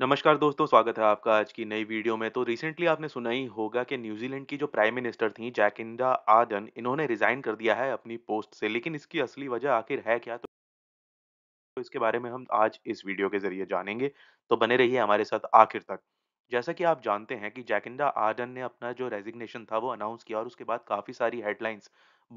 नमस्कार दोस्तों, स्वागत है आपका आज की नई वीडियो में। तो रिसेंटली आपने सुना ही होगा कि न्यूज़ीलैंड की जो प्राइम मिनिस्टर थी जैकिंडा आर्डर्न इन्होंने रिज़ाइन कर दिया है अपनी पोस्ट से। लेकिन इसकी असली वजह आखिर है क्या? तो इसके बारे में हम आज इस वीडियो के ज़रिए जानेंगे, तो बने रहिए हमारे साथ आखिर तक। जैसा कि आप जानते हैं कि जैकिंडा आर्डन ने अपना जो रेज़िग्नेशन था वो अनाउंस किया और उसके बाद काफ़ी सारी हेडलाइंस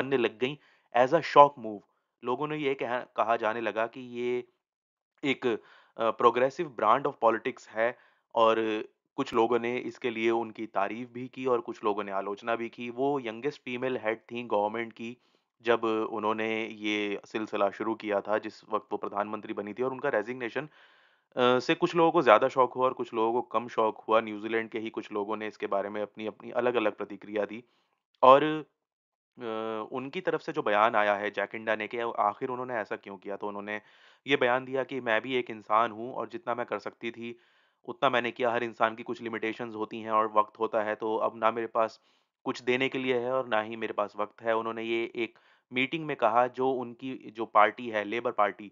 बनने लग गई एज़ अ शॉक मूव। लोगों ने ये कहा जाने लगा कि ये एक प्रोग्रेसिव ब्रांड ऑफ पॉलिटिक्स है और कुछ लोगों ने इसके लिए उनकी तारीफ भी की और कुछ लोगों ने आलोचना भी की वो यंगेस्ट फीमेल हेड थी गवर्नमेंट की जब उन्होंने ये सिलसिला शुरू किया था जिस वक्त वो प्रधानमंत्री बनी थी और उनका रेजिग्नेशन से कुछ लोगों को ज़्यादा शौक हुआ और कुछ लोगों को कम शौक हुआ न्यूजीलैंड के ही कुछ लोगों ने इसके बारे में अपनी अपनी अलग अलग प्रतिक्रिया दी और उनकी तरफ से जो बयान आया है जैकिंडा ने कि आखिर उन्होंने ऐसा क्यों किया तो उन्होंने ये बयान दिया कि मैं भी एक इंसान हूँ और जितना मैं कर सकती थी उतना मैंने किया हर इंसान की कुछ लिमिटेशंस होती हैं और वक्त होता है तो अब ना मेरे पास कुछ देने के लिए है और ना ही मेरे पास वक्त है उन्होंने ये एक मीटिंग में कहा जो उनकी जो पार्टी है लेबर पार्टी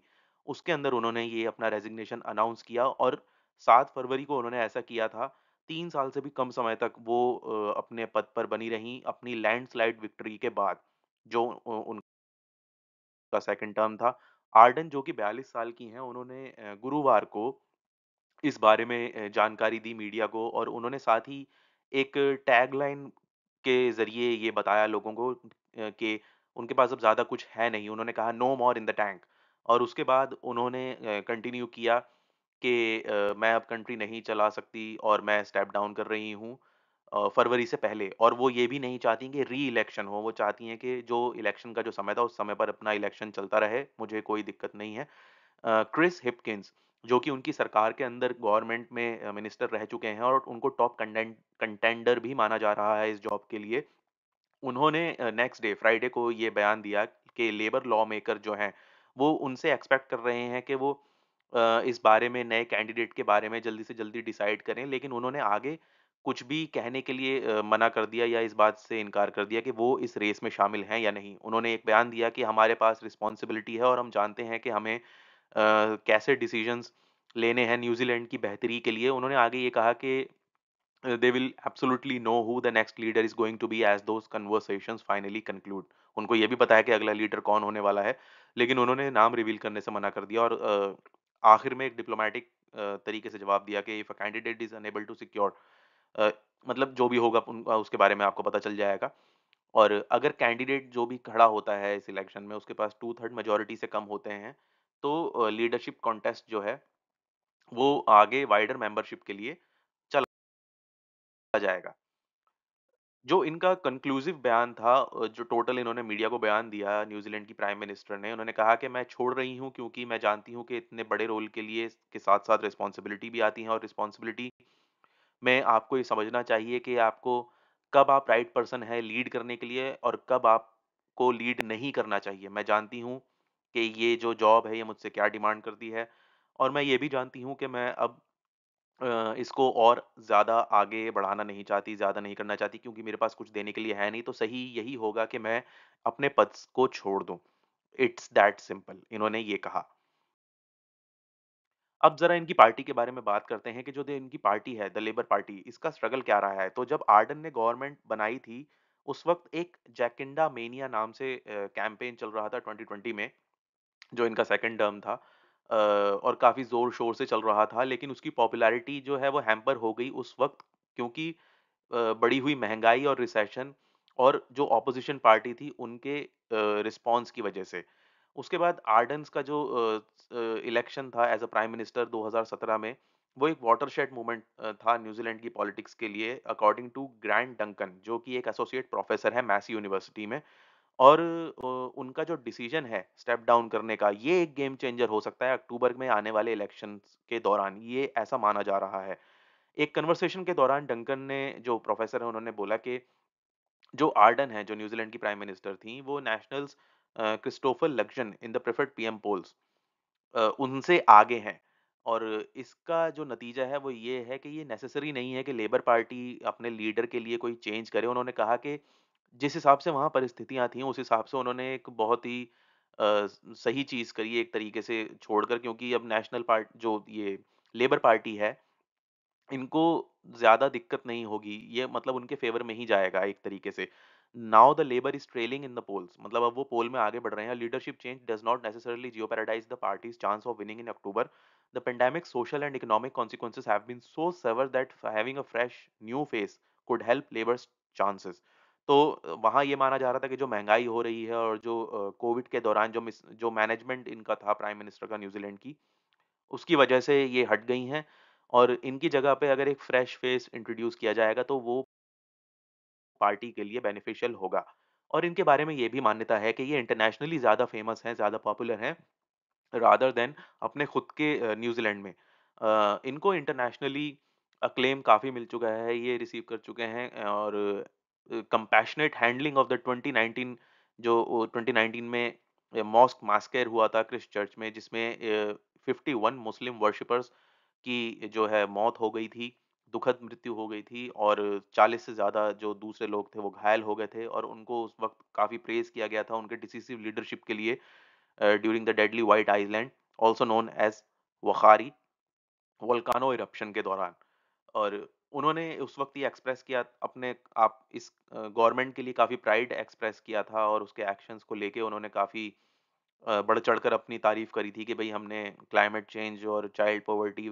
उसके अंदर उन्होंने ये अपना रेजिग्नेशन अनाउंस किया और सात फरवरी को उन्होंने ऐसा किया था तीन साल से भी कम समय तक वो अपने पद पर बनी रहीं अपनी लैंडस्लाइड विक्ट्री के बाद जो उनका सेकंड टर्म था आर्डन जो कि 42 साल की हैं उन्होंने गुरुवार को इस बारे में जानकारी दी मीडिया को और उन्होंने साथ ही एक टैगलाइन के जरिए ये बताया लोगों को कि उनके पास अब ज़्यादा कुछ है नहीं उन्होंने कहा no more in the tank और उसके बाद उन्होंने कंटिन्यू किया कि मैं अब कंट्री नहीं चला सकती और मैं स्टेप डाउन कर रही हूँ फरवरी से पहले और वो ये भी नहीं चाहती कि री इलेक्शन हो, वो चाहती हैं कि जो इलेक्शन का जो समय था, उस समय पर अपना इलेक्शन चलता रहे, मुझे कोई दिक्कत नहीं है। क्रिस हिपकिंस जो कि उनकी सरकार के अंदर गवर्नमेंट में मिनिस्टर रह चुके हैं और उनको टॉप कंटेंडर भी माना जा रहा है इस जॉब के लिए। उन्होंने नेक्स्ट डे फ्राइडे को ये बयान दिया कि लेबर लॉ मेकर जो हैं, वो उनसे एक्सपेक्ट कर रहे हैं कि वो इस बारे में नए कैंडिडेट के बारे में जल्दी से जल्दी डिसाइड करें, लेकिन उन्होंने आगे कुछ भी कहने के लिए मना कर दिया या इस बात से इनकार कर दिया कि वो इस रेस में शामिल हैं या नहीं। उन्होंने एक बयान दिया कि हमारे पास रिस्पॉन्सिबिलिटी है और हम जानते हैं कि हमें कैसे डिसीजंस लेने हैं न्यूज़ीलैंड की बेहतरी के लिए। उन्होंने आगे ये कहा कि "they will absolutely know who the next leader is going to be as those conversation finally conclude उनको ये भी पता है कि अगला लीडर कौन होने वाला है, लेकिन उन्होंने नाम रिवील करने से मना कर दिया और आखिर में एक डिप्लोमैटिक तरीके से जवाब दिया कि "if a candidate is unable to secure" मतलब जो भी होगा उसके बारे में आपको पता चल जाएगा और अगर कैंडिडेट जो भी खड़ा होता है इस इलेक्शन में उसके पास टू थर्ड मेजोरिटी से कम होते हैं तो लीडरशिप कॉन्टेस्ट जो है वो आगे वाइडर मेंबरशिप के लिए चला जाएगा जो इनका कंक्लूसिव बयान था जो टोटल इन्होंने मीडिया को बयान दिया न्यूजीलैंड की प्राइम मिनिस्टर ने उन्होंने कहा कि मैं छोड़ रही हूँ क्योंकि मैं जानती हूँ कि इतने बड़े रोल के लिए के साथ साथ रिस्पॉन्सिबिलिटी भी आती है और रिस्पॉन्सिबिलिटी में आपको ये समझना चाहिए कि आपको कब आप राइट पर्सन है लीड करने के लिए और कब आपको लीड नहीं करना चाहिए मैं जानती हूँ कि ये जो जॉब है ये मुझसे क्या डिमांड करती है और मैं ये भी जानती हूँ कि मैं अब इसको और ज़्यादा आगे बढ़ाना नहीं चाहती ज़्यादा नहीं करना चाहती क्योंकि मेरे पास कुछ देने के लिए है नहीं तो सही यही होगा कि मैं अपने पद को छोड़ दूँ इट्स दैट सिंपल इन्होंने ये कहा अब जरा इनकी पार्टी के बारे में बात करते हैं कि जो इनकी पार्टी है द लेबर पार्टी इसका स्ट्रगल क्या रहा है तो जब आर्डन ने गवर्नमेंट बनाई थी उस वक्त एक जैकिंडा मेनिया नाम से कैंपेन चल रहा था 2020 में जो इनका सेकेंड टर्म था और काफ़ी ज़ोर शोर से चल रहा था लेकिन उसकी पॉपुलैरिटी जो है वो हैम्पर हो गई उस वक्त क्योंकि बड़ी हुई महंगाई और रिसेशन और जो ऑपोजिशन पार्टी थी उनके रिस्पॉन्स की वजह से उसके बाद आर्डन्स का जो इलेक्शन था एज अ प्राइम मिनिस्टर 2017 में वो एक वाटरशेड मूवमेंट था न्यूजीलैंड की पॉलिटिक्स के लिए अकॉर्डिंग टू ग्रैंड डंकन जो कि एक एसोसिएट प्रोफेसर है मैसी यूनिवर्सिटी में और उनका जो डिसीजन है स्टेप डाउन करने का ये एक गेम चेंजर हो सकता है अक्टूबर में आने वाले इलेक्शन के दौरान ये ऐसा माना जा रहा है एक कन्वर्सेशन के दौरान डंकन ने जो प्रोफेसर है उन्होंने बोला कि जो आर्डन है जो न्यूजीलैंड की प्राइम मिनिस्टर थी वो National's Christopher Luxon in the preferred PM polls उनसे आगे हैं और इसका जो नतीजा है वो ये है कि ये नेसेसरी नहीं है कि लेबर पार्टी अपने लीडर के लिए कोई चेंज करे उन्होंने कहा कि जिस हिसाब से वहाँ परिस्थितियाँ थी उस हिसाब से उन्होंने एक बहुत ही आ, सही चीज़ करी एक तरीके से छोड़कर क्योंकि अब नेशनल पार्ट जो ये लेबर पार्टी है इनको ज़्यादा दिक्कत नहीं होगी ये मतलब उनके फेवर में ही जाएगा एक तरीके से now the Labour is trailing in the polls मतलब अब वो पोल में आगे बढ़ रहे हैं leadership change does not necessarily jeopardise the parties chance of winning in October the pandemic social and economic consequences have been so severe that having a fresh new face could help Labour's chances तो वहाँ ये माना जा रहा था कि जो महंगाई हो रही है और जो कोविड के दौरान जो मिस जो मैनेजमेंट इनका था प्राइम मिनिस्टर का न्यूजीलैंड की उसकी वजह से ये हट गई हैं और इनकी जगह पे अगर एक फ्रेश फेस इंट्रोड्यूस किया जाएगा तो वो पार्टी के लिए बेनिफिशियल होगा और इनके बारे में ये भी मान्यता है कि ये इंटरनेशनली ज़्यादा फेमस हैं ज़्यादा पॉपुलर हैं रादर देन अपने खुद के न्यूजीलैंड में इनको इंटरनेशनली अक्लेम काफ़ी मिल चुका है ये रिसीव कर चुके हैं और कंपैशनेट हैंडलिंग ऑफ द 2019 जो 2019 में मॉस्क मास्केर हुआ था क्रिस्ट चर्च में जिसमें 51 मुस्लिम वर्शिपर्स की जो है मौत हो गई थी दुखद मृत्यु हो गई थी और 40 से ज़्यादा जो दूसरे लोग थे वो घायल हो गए थे और उनको उस वक्त काफ़ी प्रेज किया गया था उनके डिसिसिव लीडरशिप के लिए during the deadly White Island also known as Whakaari volcano eruption के दौरान और उन्होंने उस वक्त ये एक्सप्रेस किया अपने आप इस गवर्नमेंट के लिए काफ़ी प्राइड एक्सप्रेस किया था और उसके एक्शंस को लेके उन्होंने काफ़ी बढ़ कर अपनी तारीफ करी थी कि भाई हमने क्लाइमेट चेंज और चाइल्ड पॉवर्टी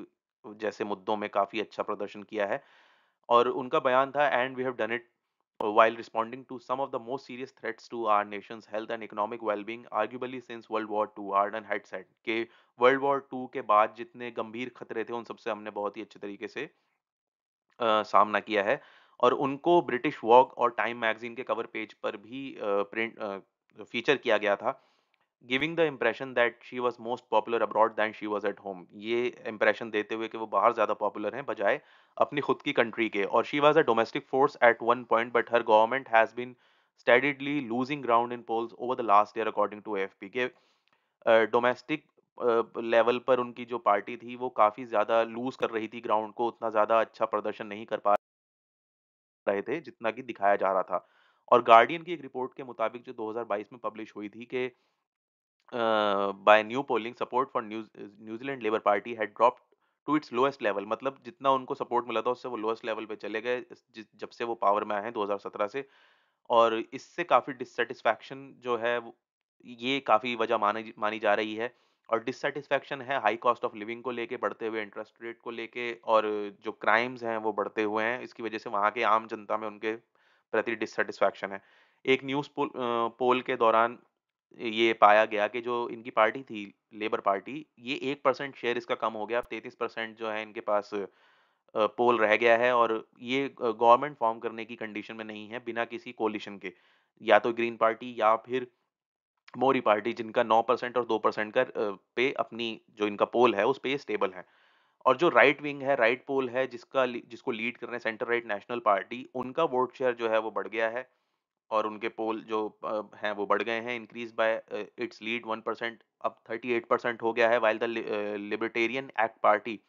जैसे मुद्दों में काफी अच्छा प्रदर्शन किया है और उनका बयान था and we have done it while responding to some of the most serious threats to our nation health and economic wellbeing arguably since World War Two Ardern had said के वर्ल्ड वॉर टू के बाद जितने गंभीर खतरे थे उन सबसे हमने बहुत ही अच्छे तरीके से आ, सामना किया है और उनको ब्रिटिश वॉक और टाइम मैगजीन के कवर पेज पर भी प्रिंट फीचर किया गया था giving the impression that she was most popular abroad than she was at home ये इम्प्रेशन देते हुए कि वो बाहर ज़्यादा पॉपुलर हैं बजाय अपनी खुद की कंट्री के और she was a domestic force at one point but her government has been steadily losing ground in polls over the last year according to F P के डोमेस्टिक लेवल पर उनकी जो पार्टी थी वो काफ़ी ज़्यादा लूज कर रही थी ग्राउंड को उतना ज़्यादा अच्छा प्रदर्शन नहीं कर पा रहे थे जितना कि दिखाया जा रहा था और गार्डियन की एक रिपोर्ट के मुताबिक जो 2022 में पब्लिश हुई थी कि by new polling support for news New Zealand labour party Labour to its lowest level मतलब जितना उनको सपोर्ट मिला था उससे वो लोएस्ट लेवल पे चले गए जब से वो पावर में आए हैं 2017 से और इससे काफ़ी डिससेटिस्फैक्शन जो है ये काफ़ी वजह मानी मानी जा रही है और डिससेटिस्फैक्शन है हाई कॉस्ट ऑफ लिविंग को लेके बढ़ते हुए इंटरेस्ट रेट को लेके और जो क्राइम्स हैं वो बढ़ते हुए हैं इसकी वजह से वहाँ के आम जनता में उनके प्रति डिससेटिस्फैक्शन है एक न्यूज़ पोल, पोल के दौरान ये पाया गया कि जो इनकी पार्टी थी लेबर पार्टी ये एक परसेंट शेयर इसका कम हो गया अब तैंतीस परसेंट जो है इनके पास पोल रह गया है और ये गवर्नमेंट फॉर्म करने की कंडीशन में नहीं है बिना किसी कोलिशन के या तो ग्रीन पार्टी या फिर मोरी पार्टी जिनका नौ परसेंट और दो परसेंट का पे अपनी जो इनका पोल है उस पे स्टेबल है और जो राइट विंग है राइट पोल है जिसका जिसको लीड कर रहे हैं सेंटर राइट नेशनल पार्टी उनका वोट शेयर जो है वो बढ़ गया है और उनके पोल जो हैं वो बढ़ गए हैं increase by its lead one percent अब थर्टी एट परसेंट हो गया है while the libertarian ACT party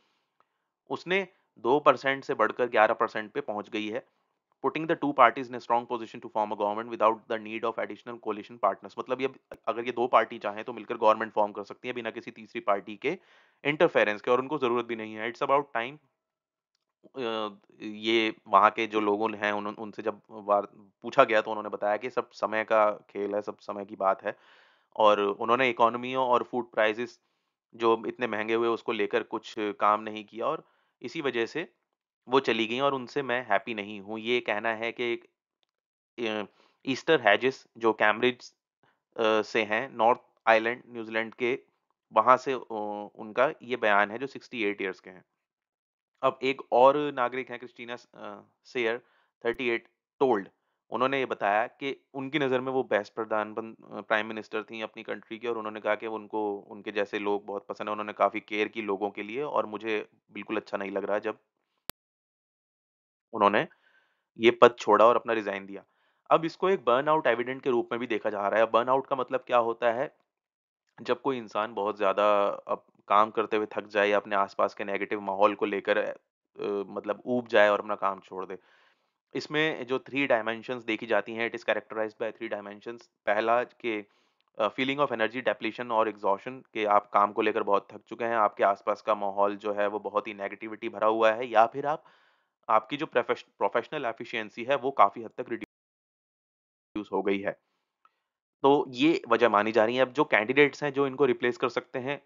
उसने दो परसेंट से बढ़कर ग्यारह परसेंट पे पहुंच गई है putting the two parties in strong position to form a government without the need of additional coalition partners मतलब ये अगर ये दो पार्टी चाहें तो मिलकर गवर्नमेंट फॉर्म कर सकती है बिना किसी तीसरी पार्टी के इंटरफेरेंस के और उनको जरूरत भी नहीं है इट्स अबाउट टाइम ये वहाँ के जो लोगों हैं उन उनसे जब वार पूछा गया तो उन्होंने बताया कि सब समय का खेल है, सब समय की बात है। और उन्होंने इकोनॉमी और फूड प्राइसेज़ जो इतने महंगे हुए उसको लेकर कुछ काम नहीं किया और इसी वज़ह से वो चली गई और उनसे मैं हैप्पी नहीं हूँ। ये कहना है कि ईस्टर हैज़िस जो कैम्ब्रिज से हैं नॉर्थ आइलैंड न्यूज़ीलैंड के, वहाँ से उनका ये बयान है जो सिक्सटी एट ईयर्स के हैं। अब एक और नागरिक है क्रिस्टीना सेयर 38 टोल्ड उन्होंने ये बताया कि उनकी नज़र में वो बेस्ट प्रधान प्राइम मिनिस्टर थी अपनी कंट्री की और उन्होंने कहा कि उनको उनके जैसे लोग बहुत पसंद है उन्होंने काफ़ी केयर की लोगों के लिए और मुझे बिल्कुल अच्छा नहीं लग रहा जब उन्होंने ये पद छोड़ा और अपना रिज़ाइन दिया अब इसको एक बर्न आउट एविडेंट के रूप में भी देखा जा रहा है बर्न आउट का मतलब क्या होता है जब कोई इंसान बहुत ज़्यादा काम करते हुए थक जाए या अपने आसपास के नेगेटिव माहौल को लेकर मतलब ऊब जाए और अपना काम छोड़ दे। इसमें जो थ्री डायमेंशंस देखी जाती हैं, it is characterise by three dimensions. पहला के फीलिंग ऑफ एनर्जी डेप्लीशन और एग्जॉशन के आप काम को लेकर बहुत थक चुके हैं, आपके आसपास का माहौल जो है वो बहुत ही नेगेटिविटी भरा हुआ है या फिर आप आपकी जो प्रोफेशनल एफिशिएंसी है वो काफ़ी हद तक रिड्यूस हो गई है। तो ये वजह मानी जा रही है अब जो कैंडिडेट्स हैं जो इनको रिप्लेस कर सकते हैं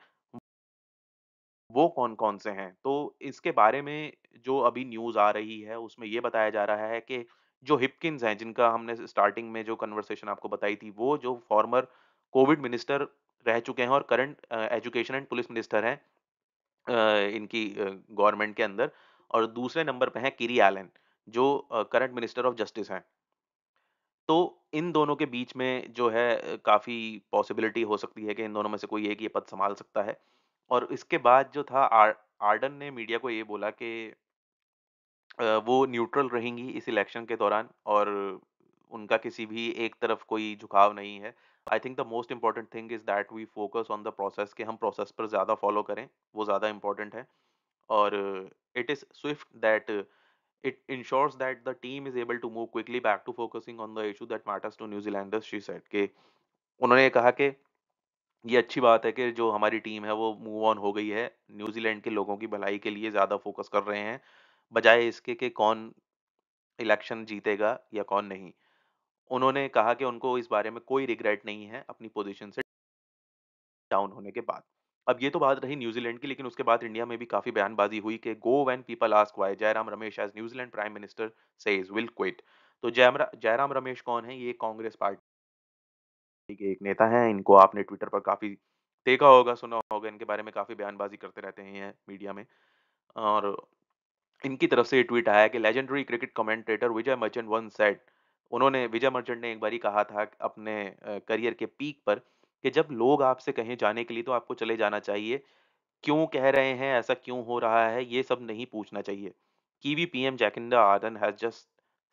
वो कौन-कौन से हैं? तो इसके बारे में जो अभी न्यूज़ आ रही है उसमें ये बताया जा रहा है कि जो हिपकिंस हैं जिनका हमने स्टार्टिंग में जो कन्वर्सेशन आपको बताई थी वो जो फ़ॉर्मर कोविड मिनिस्टर रह चुके हैं और current education and police minister हैं इनकी गवर्नमेंट के अंदर और दूसरे नंबर पे हैं किरी एलन जो करंट मिनिस्टर ऑफ जस्टिस हैं। तो इन दोनों के बीच में जो है काफ़ी पॉसिबिलिटी हो सकती है कि इन दोनों में से कोई एक ये पद संभाल सकता है। और इसके बाद जो था आर ने मीडिया को ये बोला कि वो न्यूट्रल रहेंगी इस इलेक्शन के दौरान और उनका किसी भी एक तरफ कोई झुकाव नहीं है। I think the most important thing is that we focus on the process कि हम प्रोसेस पर ज़्यादा फ़ॉलो करें, वो ज़्यादा इम्पॉर्टेंट है। और it is swift that It ensures that the team is able to move quickly back to focusing on the issue that matters to New Zealanders, she said. कि उन्होंने कहा कि ये अच्छी बात है कि जो हमारी टीम है वो मूव ऑन हो गई है न्यूजीलैंड के लोगों की भलाई के लिए ज़्यादा फोकस कर रहे हैं बजाय इसके कि कौन इलेक्शन जीतेगा या कौन नहीं उन्होंने कहा कि उनको इस बारे में कोई रिग्रेट नहीं है अपनी पोजीशन से डाउन होने के बाद अब ये तो बात रही न्यूजीलैंड की लेकिन उसके बाद इंडिया में भी काफी बयानबाजी हुई कि go when people ask why Jairam Ramesh as New Zealand prime minister say is will quit तो जयराम रमेश कौन है ये कांग्रेस पार्टी के एक नेता हैं इनको आपने ट्विटर पर काफी देखा होगा सुना होगा इनके बारे में काफी बयानबाजी करते रहते हैं मीडिया में और इनकी तरफ से ये ट्वीट आया कि legendary cricket commentator Vijay Merchant once said उन्होंने विजय मर्चेंट ने एक बार कहा था अपने करियर के पीक पर कि जब लोग आपसे कहें जाने के लिए तो आपको चले जाना चाहिए। क्यों कह रहे हैं, ऐसा क्यों हो रहा है, ये सब नहीं पूछना चाहिए। Kiwi PM Jacinda Ardern has just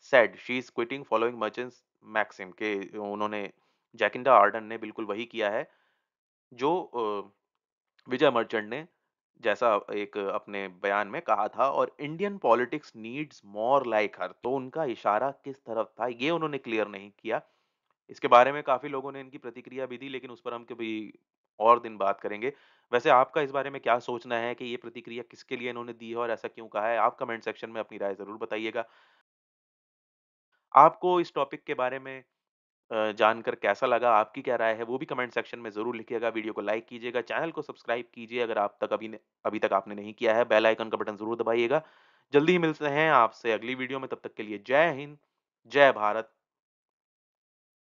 said she is quitting following Merchant's maxim के उन्होंने जैकिंडा आर्डन ने बिल्कुल वही किया है, जो विजय मर्चेंट ने जैसा एक अपने बयान में कहा था और Indian politics needs more like her तो उनका इशारा किस तरफ था, ये उन्होंने क्लियर नहीं किया। इसके बारे में काफ़ी लोगों ने इनकी प्रतिक्रिया भी दी लेकिन उस पर हम कभी और दिन बात करेंगे। वैसे आपका इस बारे में क्या सोचना है कि ये प्रतिक्रिया किसके लिए इन्होंने दी है और ऐसा क्यों कहा है? आप कमेंट सेक्शन में अपनी राय ज़रूर बताइएगा। आपको इस टॉपिक के बारे में जानकर कैसा लगा? आपकी क्या राय है? वो भी कमेंट सेक्शन में ज़रूर लिखिएगा। वीडियो को लाइक कीजिएगा, चैनल को सब्सक्राइब कीजिए अगर आप तक अभी अभी तक आपने नहीं किया है। बेल आइकन का बटन ज़रूर दबाइएगा। जल्दी ही मिलते हैं आपसे अगली वीडियो में, तब तक के लिए जय हिंद, जय भारत।